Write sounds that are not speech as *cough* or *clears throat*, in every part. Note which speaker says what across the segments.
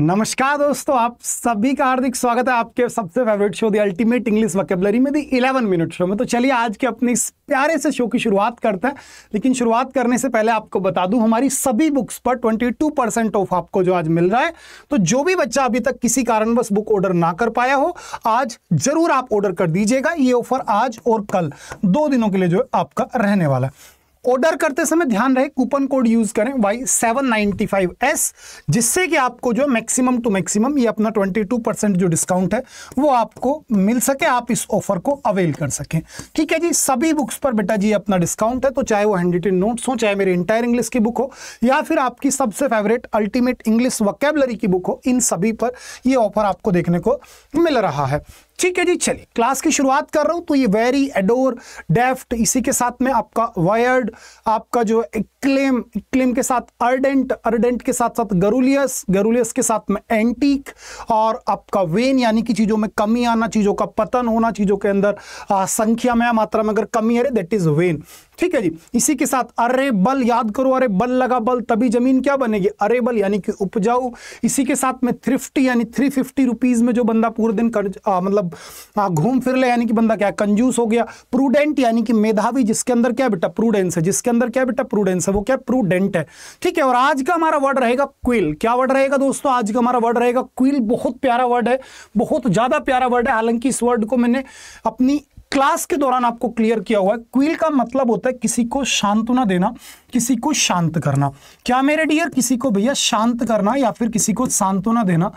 Speaker 1: नमस्कार दोस्तों आप सभी का हार्दिक स्वागत है आपके सबसे favourite show the ultimate English vocabulary में दी इलेवन मिनट शो में तो चलिए आज के अपने इस प्यारे से शो की शुरुआत करते हैं लेकिन शुरुआत करने से पहले आपको बता दूं हमारी सभी बुक्स पर 22 परसेंट ऑफ आपको जो आज मिल रहा है तो जो भी बच्चा अभी तक किसी कारणवश बुक ऑर्डर ना कर पाया हो आज जरूर आप ऑर्डर कर दीजिएगा ये ऑफर आज और कल दो दिनों के लिए जो आपका रहने वाला है ऑर्डर करते समय ध्यान रहे कूपन कोड यूज करें Y seven ninety five S जिससे कि आपको जो मैक्सिमम टू मैक्सिमम ये अपना ट्वेंटी टू परसेंट जो डिस्काउंट है वो आपको मिल सके आप इस ऑफर को अवेल कर सकें ठीक है जी सभी बुक्स पर बेटा जी अपना डिस्काउंट है तो चाहे वो हैंड रिटेन नोट्स हो चाहे मेरी इंटायर इंग्लिश की बुक हो या फिर आपकी सबसे फेवरेट अल्टीमेट इंग्लिश वकेबलरी की बुक हो इन सभी पर ये ऑफर आपको देखने को मिल रहा है ठीक है जी चलिए क्लास की शुरुआत कर रहा हूं तो ये वेरी एडोर डेफ्ट इसी के साथ में आपका वायर्ड आपका जो इक्लेम इक्लेम के साथ अर्डेंट अर्डेंट के साथ साथ गरुलियस गरुलियस के साथ में एंटीक और आपका वेन यानी कि चीज़ों में कमी आना चीज़ों का पतन होना चीज़ों के अंदर आ, संख्या में मात्रा में अगर कमी अरे दैट इज वेन ठीक है जी इसी के साथ अरे बल याद करो अरे बल लगा बल तभी जमीन क्या बनेगी अरे बल यानी कि उपजाऊ इसी के साथ में थ्रिफ्टी यानी थ्री फिफ्टी रुपीज में जो बंदा पूरे दिन कर मतलब मतलब घूम फिर ले यानी कि बंदा क्या कंजूस हो गया प्रूडेंट यानी कि मेधावी जिसके अंदर क्या बेटा प्रूडेंस है जिसके अंदर क्या बेटा प्रूडेंस है वो क्या प्रूडेंट है ठीक है और आज का हमारा वर्ड रहेगा क्विल क्या वर्ड रहेगा दोस्तों आज का हमारा वर्ड रहेगा क्विल बहुत प्यारा वर्ड है बहुत ज़्यादा प्यारा वर्ड है हालांकि इस वर्ड को मैंने अपनी क्लास के दौरान आपको क्लियर किया हुआ है क्वील का मतलब होता है किसी को शांतना देना किसी को शांत करना क्या मेरे डियर किसी को भैया शांत करना या फिर किसी को सांत्वना देना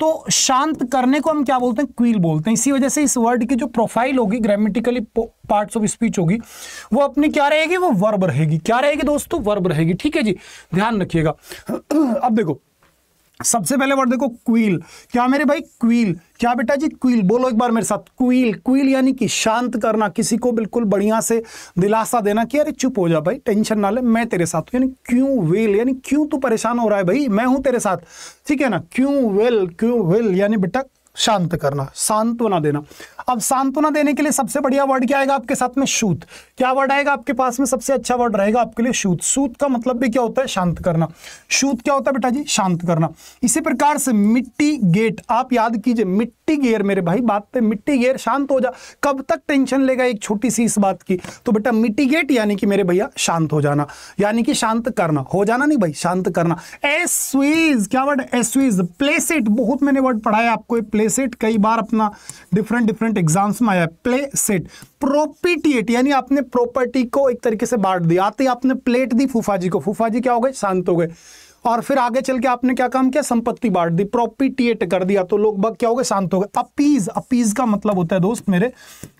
Speaker 1: तो शांत करने को हम क्या बोलते हैं क्वील बोलते हैं इसी वजह से इस वर्ड की जो प्रोफाइल होगी ग्रामेटिकली पार्ट्स ऑफ स्पीच होगी वो अपनी क्या रहेगी वो वर्ब रहेगी क्या रहेगी दोस्तों वर्ब रहेगी ठीक है जी ध्यान रखिएगा *clears throat* अब देखो सबसे पहले वर्ड देखो क्वील क्या मेरे भाई क्वील क्या बेटा जी क्वील बोलो एक बार मेरे साथ क्वील क्वील यानी कि शांत करना किसी को बिल्कुल बढ़िया से दिलासा देना कि अरे चुप हो जा भाई टेंशन ना ले मैं तेरे साथ यानी क्यों वेल यानी क्यों तू परेशान हो रहा है भाई मैं हूं तेरे साथ ठीक है ना क्यों वेल क्यों वेल यानी बेटा शांत करना सांत्वना देना अब सांत्वना देने के लिए सबसे बढ़िया वर्ड क्या आएगा आपके साथ में शूत क्या वर्ड आएगा आपके पास में सबसे अच्छा वर्ड रहेगा आपके लिए शूत शूत का मतलब भी क्या होता है शांत करना शूत क्या होता है बेटा जी शांत करना इसी प्रकार से मिट्टी गेट आप याद कीजिए मिट्टी गेयर मेरे भाई बात पे मिट्टी गेयर शांत हो जा कब तक टेंशन लेगा एक छोटी सी इस बात की तो बेटा मिट्टी गेट यानी कि मेरे भैया शांत हो जाना यानी कि शांत करना हो जाना नहीं भाई शांत करना एसवीज क्या वर्ड एसवीज प्लेसिट बहुत मैंने वर्ड पढ़ाया आपको प्लेस प्ले सेट कई बार अपना डिफरेंट डिफरेंट एग्जाम्स में आया प्ले सेट प्रोपिटिएट यानी आपने प्रॉपर्टी को एक तरीके से बांट दिया आते ही आपने प्लेट दी फूफा जी को फूफा जी क्या हो गए शांत हो गए और फिर आगे चल के आपने क्या काम किया संपत्ति बांट दी प्रोपिटिएट कर दिया तो लोग बग क्या हो गए शांत हो गए अपीज अपीज का मतलब होता है दोस्त मेरे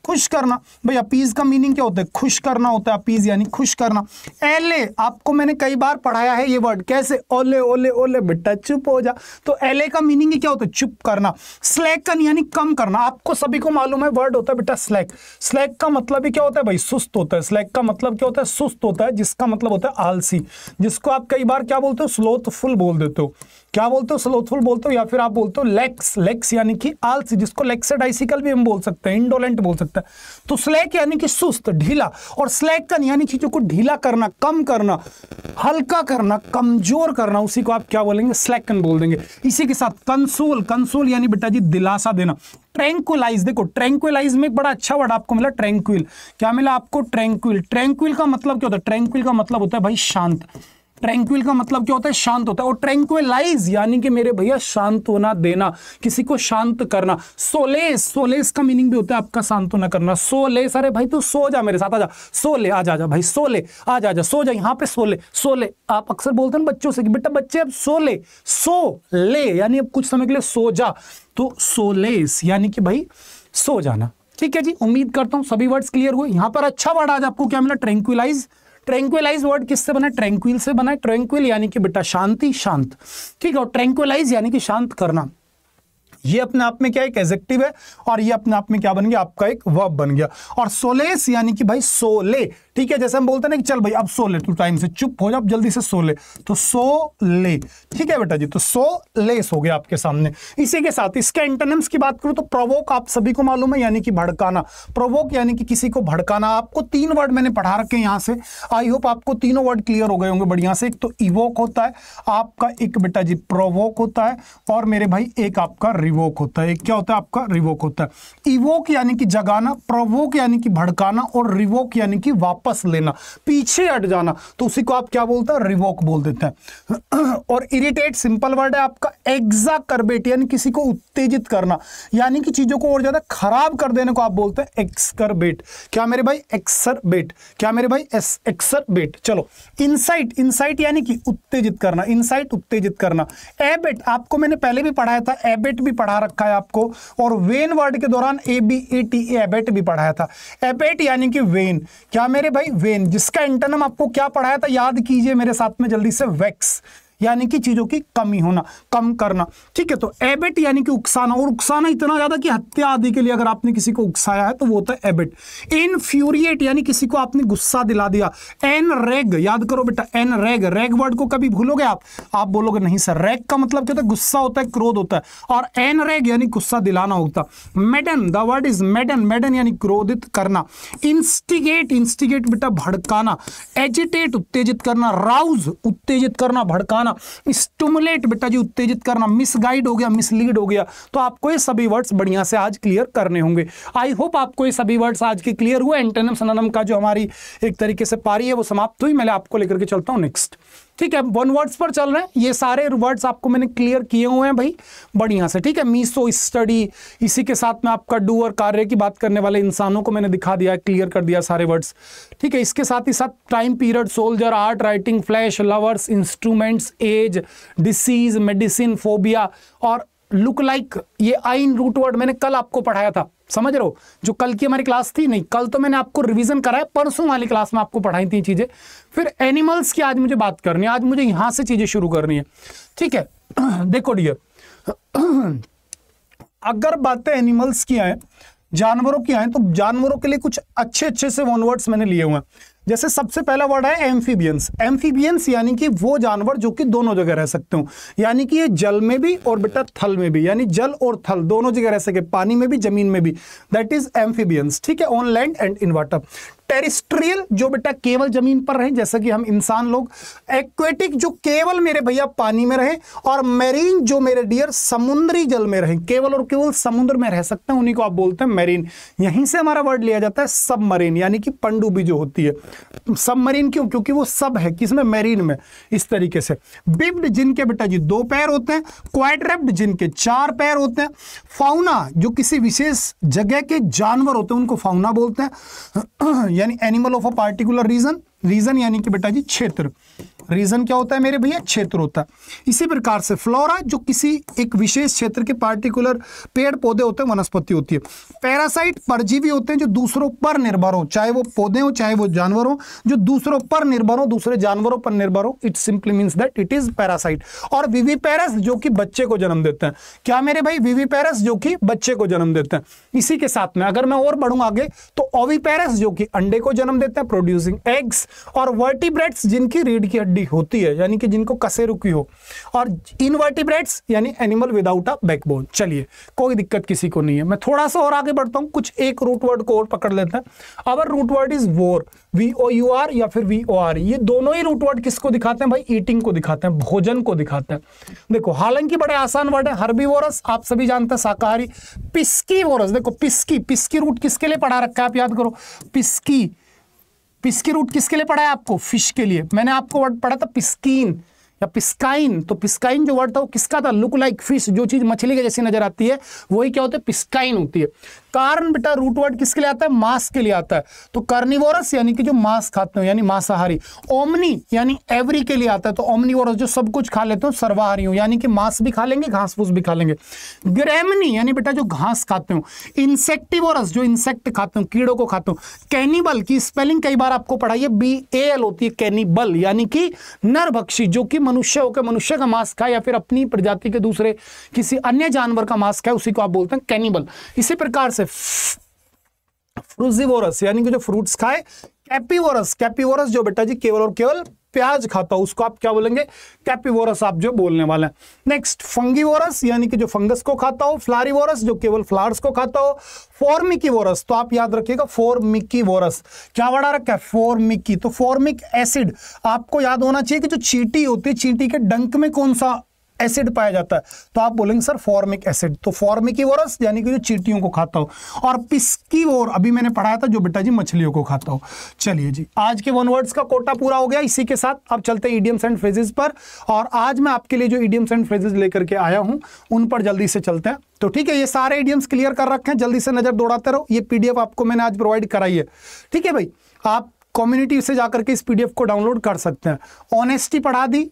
Speaker 1: खुश करना भाई अपीज का मीनिंग क्या होता है खुश करना होता है अपीज यानी खुश करना एले आपको मैंने कई बार पढ़ाया है ये वर्ड कैसे ओले ओले ओले बेटा चुप हो जा तो एले का मीनिंग क्या होता है चुप करना स्लैकन यानी कम करना आपको सभी को मालूम है वर्ड होता है बेटा स्लैक स्लैक का मतलब क्या होता है भाई सुस्त होता है स्लैक का मतलब क्या होता है सुस्त होता है जिसका मतलब होता है आलसी जिसको आप कई बार क्या बोलते हो फुल बोल देते हो क्या बोलते हो स्लोथफुल बोलते हो या फिर आप बोलते हो लेक्स लेक्स यानी कि आलसी जिसको लेक्सेडाइसिकल भी हम बोल सकते हैं इंडोलेंट बोल सकते हैं तो स्लैक यानी कि सुस्त ढीला और स्लैकन यानी चीजों को ढीला करना कम करना हल्का करना कमजोर करना उसी को आप क्या बोलेंगे स्लैकन बोल देंगे इसी के साथ कंसोल कंसोल यानी बेटा जी दिलासा देना ट्रैंक्विलाइज देखो ट्रैंक्विलाइज में एक बड़ा अच्छा वर्ड आपको मिला ट्रैंक्विल क्या मिला आपको ट्रैंक्विल ट्रैंक्विल का मतलब क्या होता है ट्रैंक्विल का मतलब होता है भाई शांत ट्रैंक्विल का मतलब क्या होता है शांत होता है और ट्रैंक्विलाइज यानी कि मेरे भैया शांत होना देना किसी को शांत करना सोलेस सोलेस का मीनिंग भी होता है आपका शांत होना करना सोले अरे भाई तू सो जा मेरे साथ आ आजा सोले आ जा भाई सोले आ जा सो जा यहाँ पे सोले सोले आप अक्सर बोलते हैं बच्चों से कि बेटा बच्चे अब सोले सो ले यानी अब कुछ समय के लिए सो जा तो सोलेस यानी कि भाई सो जाना ठीक है जी उम्मीद करता हूं सभी वर्ड्स क्लियर हुए यहां पर अच्छा वर्ड आज आपको क्या मिला ट्रैंक्विलाइज ट्रैंक्विलाइज वर्ड किससे बना ट्रैंक्विल से बना ट्रैंक्विल यानी कि बेटा शांति शांत ठीक है और ट्रैंक्विलाइज यानी कि शांत करना ये अपने आप में क्या एक एजेक्टिव है और ये अपने आप में क्या बन गया आपका एक वर्ब बन गया और सोलेस यानी कि भाई सोले ठीक है जैसे हम बोलते हैं ना कि चल भाई अब सोले तू टाइम से चुप हो जाओ जल्दी से सोले तो सोले ठीक है बेटा जी तो सोलेस हो गया आपके सामने इसी के साथ इसके एंटोनिम्स की बात करूं तो प्रोवोक आप सभी को मालूम है यानी कि भड़काना प्रोवोक यानी कि किसी को भड़काना आपको तीन वर्ड मैंने पढ़ा रखे हैं यहाँ से आई होप आपको तीनों वर्ड क्लियर हो गए होंगे बढ़िया से एक तो इवोक होता है आपका एक बेटा जी प्रोवोक होता है और मेरे भाई एक आपका रिव रिवोक होता है एक क्या होता है आपका रिवोक होता है इवोक यानी कि जगाना प्रवोक यानी कि भड़काना और रिवोक यानी कि वापस लेना पीछे हट जाना तो उसी को आप क्या बोलते हैं रिवोक बोल देते हैं *clears throat* और इरिटेट सिंपल वर्ड है आपका एग्जाकर्बेट यानी किसी को उत्तेजित करना यानी कि चीजों को और ज्यादा खराब कर देने को आप बोलते हैं एक्सकरबेट क्या मेरे भाई एक्सरबेट क्या मेरे भाई एक्सरबेट चलो इनसाइट इनसाइट यानी कि उत्तेजित करना इनसाइट उत्तेजित करना एबेट आपको मैंने पहले भी पढ़ाया था एबेट भी पढ़ा रखा है आपको और वेन वर्ड के दौरान A B A T abate भी पढ़ाया था एबेट यानी कि वेन क्या मेरे भाई वेन जिसका इंटरनम आपको क्या पढ़ाया था याद कीजिए मेरे साथ में जल्दी से वैक्स यानी कि चीज़ों की कमी होना कम करना ठीक है तो एबिट यानी कि उकसाना और उकसाना इतना ज़्यादा कि हत्या आदि के लिए अगर आपने किसी को उकसाया है तो वो होता है एबिट इनफ्यूरिएट यानी किसी को आपने गुस्सा दिला दिया एन रेग याद करो बेटा एन रेग रेग वर्ड को कभी भूलोगे आप आप बोलोगे नहीं सर रेग का मतलब क्या होता है गुस्सा होता है क्रोध होता है और एन रेग यानी गुस्सा दिलाना होता madden the word is madden madden यानी क्रोधित करना इंस्टिगेट इंस्टिगेट बेटा भड़काना एजिटेट उत्तेजित करना राउज उत्तेजित करना भड़काना करना स्टूमुलेट बेटा जी उत्तेजित करना मिसगाइड हो गया मिसलीड हो गया तो आपको ये सभी वर्ड्स बढ़िया से आज क्लियर करने होंगे आई होप आपको ये सभी वर्ड्स आज के क्लियर हुए एंटेनम सननम का जो हमारी एक तरीके से पारी है वो समाप्त हुई मैं आपको लेकर के चलता हूँ नेक्स्ट ठीक है वन वर्ड्स पर चल रहे हैं ये सारे वर्ड्स आपको मैंने क्लियर किए हुए हैं भाई बढ़िया से ठीक है मीसो स्टडी इसी के साथ में आपका डू और कार्य की बात करने वाले इंसानों को मैंने दिखा दिया क्लियर कर दिया सारे वर्ड्स ठीक है इसके साथ ही साथ time period soldier art writing flash lovers instruments age disease medicine phobia और लुक लाइक like, ये आइन रूटवर्ड मैंने कल आपको पढ़ाया था समझ रहे हो जो कल की हमारी क्लास थी नहीं कल तो मैंने आपको रिवीजन कराया परसों वाली क्लास में आपको पढ़ाई थी चीज़ें फिर एनिमल्स की आज मुझे बात करनी है आज मुझे यहां से चीज़ें शुरू करनी है ठीक है *clears throat* देखो डियर *clears throat* अगर बातें एनिमल्स की आए जानवरों की आए तो जानवरों के लिए कुछ अच्छे अच्छे से वनवर्ड्स मैंने लिए हुए हैं जैसे सबसे पहला वर्ड है एम्फीबियंस एम्फीबियंस यानी कि वो जानवर जो कि दोनों जगह रह सकते हो यानी कि ये जल में भी और बेटा थल में भी यानी जल और थल दोनों जगह रह सके पानी में भी जमीन में भी दैट इज एम्फीबियंस ठीक है on land and in water terrestrial जो बेटा केवल जमीन पर रहे जैसा कि हम इंसान लोग एक्वेटिक जो केवल मेरे भैया पानी में रहे और मेरीन जो मेरे डियर समुद्री जल में रहे केवल और केवल समुद्र में रह सकते हैं उन्हीं को आप बोलते हैं मेरीन यहीं से हमारा वर्ड लिया जाता है मरीन यानी कि पंडुबी जो होती है मरीन क्यों क्योंकि वो सब है किसमें मैरीन में इस तरीके से बिब्ड जिनके बेटा जी दो पैर होते हैं क्वाइड्रेप्ड जिनके चार पैर होते हैं फाउना जो किसी विशेष जगह के जानवर होते हैं उनको फाउना बोलते हैं यानी animal of a particular region region यानी कि बेटा जी क्षेत्र रीजन क्या होता है मेरे भैया क्षेत्र होता है इसी प्रकार से फ्लोरा जो किसी एक विशेष क्षेत्र के पार्टिकुलर पेड़ पौधे होते हैं वनस्पति होती है पैरासाइट परजीवी होते हैं जो दूसरों पर निर्भर हो चाहे वो पौधे हो चाहे वो जानवर हो जो दूसरों पर निर्भर हो दूसरे जानवरों पर निर्भर हो it simply means that it is parasite और विवी पैरस जो कि बच्चे को जन्म देते हैं क्या मेरे भाई विवी पैरस जो कि बच्चे को जन्म देते हैं इसी के साथ में अगर मैं और बढ़ूँ आगे तो ओवी पैरस जो कि अंडे को जन्म देते हैं प्रोड्यूसिंग एग्स और वर्टिब्रेट्स जिनकी रीढ़ की हड्डी होती है यानी कि जिनको कसे रुकी हो और इनवर्टिब्रेट्स यानी एनिमल विदाउट अ बैकबोन चलिए कोई दिक्कत किसी को नहीं है मैं थोड़ा सा और आगे बढ़ता हूँ कुछ एक रूटवर्ड को और पकड़ लेते हैं our root word is vor V O U R या फिर वी ओ आर ये दोनों ही रूटवर्ड वर्ड किसको दिखाते हैं भाई ईटिंग को दिखाते हैं भोजन को दिखाते हैं देखो हालांकि बड़े आसान वर्ड है हर्बी आप सभी जानते हैं शाकाहारी पिस्की वोरस देखो पिस्की पिस्की रूट किसके लिए पढ़ा रखा है आप याद करो पिस्की पिस्की रूट किसके लिए पढ़ा है आपको फिश के लिए मैंने आपको वर्ड पढ़ा था पिस्कीन या पिस्काइन तो पिस्काइन जो वर्ड था वो किसका था लुक लाइक फिश जो चीज मछली के जैसी नजर आती है वही क्या होता है पिस्काइन होती है कारण बेटा रूट वर्ड किसके लिए आता है मांस के लिए आता है तो कर्निवोरस यानी कि जो मांस खाते हो यानी मांसाहारी ओमनी यानी एवरी के लिए आता है तो ओमनीवोरस जो सब कुछ खा लेते हो सर्वाहारी हो यानी कि मांस भी खा लेंगे घास फूस भी खा लेंगे ग्रेमनी यानी बेटा जो घास खाते हो इंसेक्टिवोरस जो इंसेक्ट खाते हो कीड़ों को खाते हो कैनिबल की स्पेलिंग कई बार आपको पढ़ाइए बी ए एल होती है कैनिबल यानी कि नरभक्षी जो कि मनुष्य होकर मनुष्य का मांस खाए या फिर अपनी प्रजाति के दूसरे किसी अन्य जानवर का मांस खाए उसी को आप बोलते हैं कैनिबल इसी प्रकार से से फ्रूजीवोरस यानी कि जो फ्रूट्स खाए कैपीवोरस कैपीवोरस जो बेटा जी केवल और केवल प्याज खाता है उसको आप क्या बोलेंगे कैपीवोरस आप जो बोलने वाले हैं नेक्स्ट फंगीवोरस यानी कि जो फंगस को खाता हो फ्लारीवोरस जो केवल फ्लावर्स को खाता हो फॉर्मिकीवोरस तो आप याद रखिएगा फॉर्मिकीवोरस क्या बढ़ा रखा है फॉर्मिकी तो फॉर्मिक एसिड आपको याद होना चाहिए कि जो चींटी होती है चींटी के डंक में कौन सा एसिड पाया जाता है तो आप बोलेंगे सर फॉर्मिक एसिड तो फॉर्मिकीवोरस यानी कि जो चीटियों को खाता हो और पिस्कीवोर अभी मैंने पढ़ाया था जो बेटा जी मछलियों को खाता हो चलिए जी आज के वन वर्ड्स का कोटा पूरा हो गया इसी के साथ अब चलते हैं ईडियम्स एंड फ्रेजेस पर और आज मैं आपके लिए जो ईडियम्स एंड फ्रेजेस लेकर के आया हूँ उन पर जल्दी से चलते हैं तो ठीक है ये सारे ईडियम्स क्लियर कर रखे हैं जल्दी से नजर दौड़ाते रहो ये पीडीएफ आपको मैंने आज प्रोवाइड कराई है ठीक है भाई आप कम्युनिटी से जाकर के इस पीडीएफ को डाउनलोड कर सकते हैं ऑनेस्टी पढ़ा दी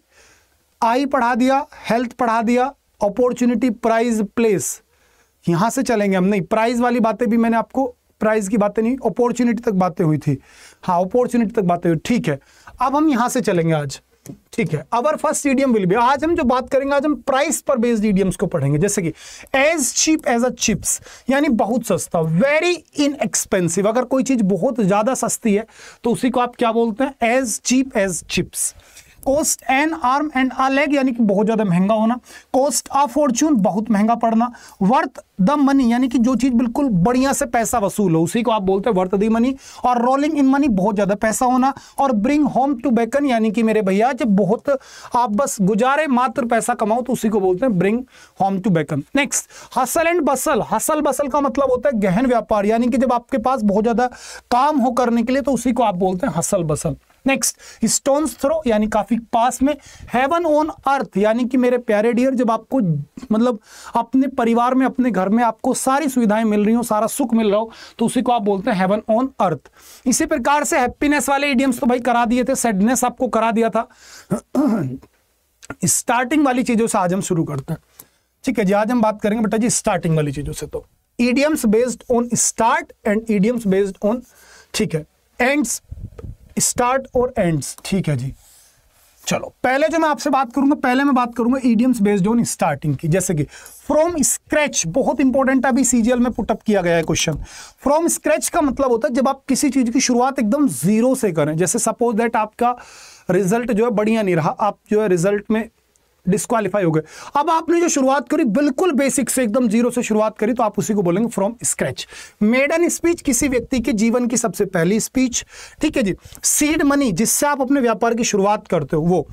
Speaker 1: आई पढ़ा दिया हेल्थ पढ़ा दिया अपॉर्चुनिटी प्राइज प्लेस यहां से चलेंगे हम नहीं प्राइज वाली बातें भी मैंने आपको प्राइज की बातें नहीं अपॉर्चुनिटी तक बातें हुई थी हाँ अपॉर्चुनिटी तक बातें हुई ठीक है अब हम यहाँ से चलेंगे आज ठीक है our first idiom will be आज हम जो बात करेंगे आज हम प्राइस पर बेस्ड ईडियम्स को पढ़ेंगे जैसे कि as cheap as a chips यानी बहुत सस्ता वेरी इनएक्सपेंसिव अगर कोई चीज बहुत ज्यादा सस्ती है तो उसी को आप क्या बोलते हैं as cheap as chips cost an arm and a leg यानी कि बहुत ज़्यादा महंगा होना कॉस्ट आ फॉर्चून बहुत महंगा पड़ना वर्थ द मनी यानी कि जो चीज़ बिल्कुल बढ़िया से पैसा वसूल हो उसी को आप बोलते हैं वर्थ दी मनी और रोलिंग इन मनी बहुत ज़्यादा पैसा होना और ब्रिंग होम टू बेकन यानी कि मेरे भैया जब बहुत आप बस गुजारे मात्र पैसा कमाओ तो उसी को बोलते हैं bring home to bacon next hustle and bustle hustle bustle का मतलब होता है गहन व्यापार यानी कि जब आपके पास बहुत ज़्यादा काम हो करने के लिए तो उसी को आप बोलते हैं hustle bustle next stones throw यानी काफी पास में हेवन ऑन अर्थ यानी कि मेरे प्यारे डियर जब आपको मतलब अपने परिवार में अपने घर में आपको सारी सुविधाएं मिल रही हो सारा सुख मिल रहा हो तो उसी को आप बोलते हैं हेवन ऑन अर्थ इसी प्रकार से हैप्पीनेस वाले इडियम्स तो भाई करा दिए थे सैडनेस आपको करा दिया था स्टार्टिंग वाली चीजों से आज हम शुरू करते हैं ठीक है जी आज हम बात करेंगे बेटा जी स्टार्टिंग वाली चीजों से तो idioms based on start and idioms based on ठीक है एंड्स स्टार्ट और एंड्स ठीक है जी चलो पहले जो मैं आपसे बात करूंगा पहले मैं बात करूंगा ईडियम्स बेस्ड ऑन स्टार्टिंग की जैसे कि फ्रॉम स्क्रैच बहुत इंपॉर्टेंट अभी सीजीएल में पुटअप किया गया है क्वेश्चन फ्रॉम स्क्रैच का मतलब होता है जब आप किसी चीज की शुरुआत एकदम जीरो से करें जैसे सपोज दैट आपका रिजल्ट जो है बढ़िया नहीं रहा आप जो है रिजल्ट में डिस्कालीफाई हो गए अब आपने जो शुरुआत करी बिल्कुल बेसिक से एकदम जीरो से शुरुआत करी तो आप उसी को बोलेंगे फ्रॉम स्क्रैच मेडन स्पीच किसी व्यक्ति के जीवन की सबसे पहली स्पीच ठीक है जी सीड मनी जिससे आप अपने व्यापार की शुरुआत करते हो वो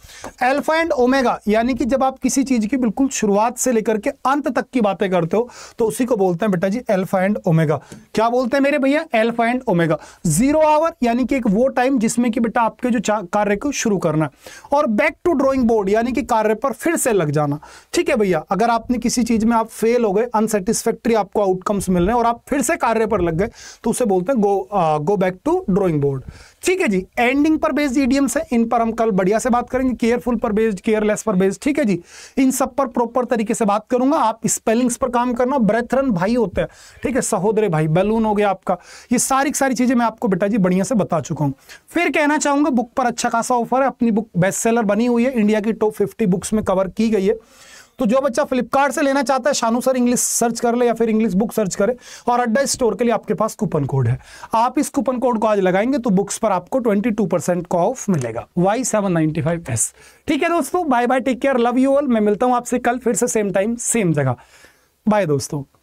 Speaker 1: एल्फा एंड ओमेगा यानी कि जब आप किसी चीज की बिल्कुल शुरुआत से लेकर के अंत तक की बातें करते हो तो उसी को बोलते हैं बेटा जी एल्फा एंड ओमेगा क्या बोलते हैं मेरे भैया alpha and omega zero hour यानी कि एक वो टाइम जिसमें कि बेटा आपके जो कार्य को शुरू करना और बैक टू ड्रॉइंग बोर्ड यानी कि कार्य पर फिर से लग जाना ठीक है भैया अगर आपने किसी चीज में आप फेल हो गए अनसेटिस्फेक्ट्री आपको आउटकम्स मिल रहे हैं और आप फिर से कार्य पर लग गए तो उसे बोलते हैं go ah, go back to drawing board ठीक है जी एंडिंग पर बेस्ड ईडीएम्स है इन पर हम कल बढ़िया से बात करेंगे केयरफुल पर बेस्ड केयरलेस पर बेस्ड ठीक है जी इन सब पर प्रॉपर तरीके से बात करूंगा आप स्पेलिंग्स पर काम करना ब्रेथरन भाई होते हैं ठीक है सहोदरे भाई बैलून हो गया आपका ये सारी सारी चीजें मैं आपको बेटा जी बढ़िया से बता चुका हूँ फिर कहना चाहूंगा बुक पर अच्छा खासा ऑफर है अपनी बुक बेस्ट सेलर बनी हुई है इंडिया की टॉप फिफ्टी बुक्स में कवर की गई है तो जो बच्चा फ्लिपकार्ट से लेना चाहता है शानू सर इंग्लिश सर्च कर ले या फिर इंग्लिश बुक सर्च करे और अड्डा स्टोर के लिए आपके पास कूपन कोड है आप इस कूपन कोड को आज लगाएंगे तो बुक्स पर आपको ट्वेंटी टू परसेंट का ऑफ मिलेगा Y seven ninety five S ठीक है दोस्तों bye bye take care love you all मैं मिलता हूँ आपसे कल फिर से सेम टाइम सेम जगह बाय दोस्तों